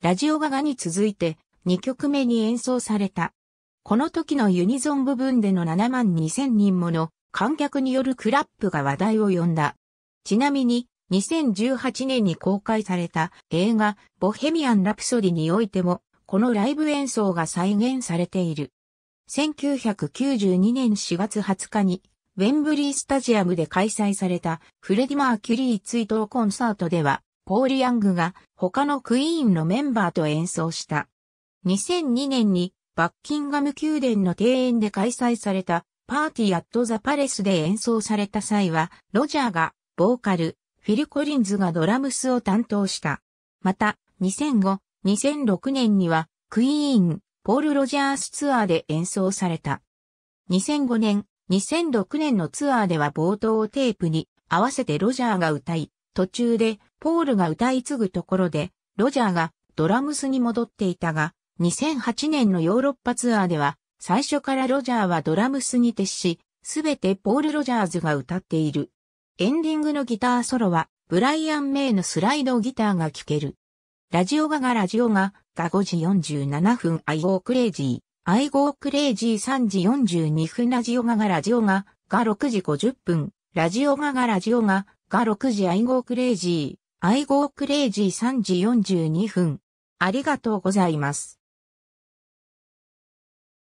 ラジオガガに続いて2曲目に演奏された。この時のユニゾン部分での7万2000人もの観客によるクラップが話題を呼んだ。ちなみに、2018年に公開された映画ボヘミアン・ラプソディにおいても、このライブ演奏が再現されている。1992年4月20日に、ウェンブリースタジアムで開催されたフレディ・マーキュリー追悼コンサートでは、ポール・ヤングが他のクイーンのメンバーと演奏した。2002年にバッキンガム宮殿の庭園で開催されたパーティーアットザパレスで演奏された際は、ロジャーがボーカル、フィル・コリンズがドラムスを担当した。また、2005、2006年にはクイーン、ポール・ロジャースツアーで演奏された。2005年、2006年のツアーでは冒頭をテープに合わせてロジャーが歌い、途中でポールが歌い継ぐところで、ロジャーがドラムスに戻っていたが、2008年のヨーロッパツアーでは、最初からロジャーはドラムスに徹し、すべてポール・ロジャーズが歌っている。エンディングのギターソロは、ブライアン・メイのスライドギターが聴ける。ラジオガがラジオガが5時47分、アイゴークレイジー。アイゴークレイジー3時42分、ラジオガがラジオガが6時50分、ラジオガがラジオガが6時アイゴークレイジー。愛号クレイジー3時42分。ありがとうございます。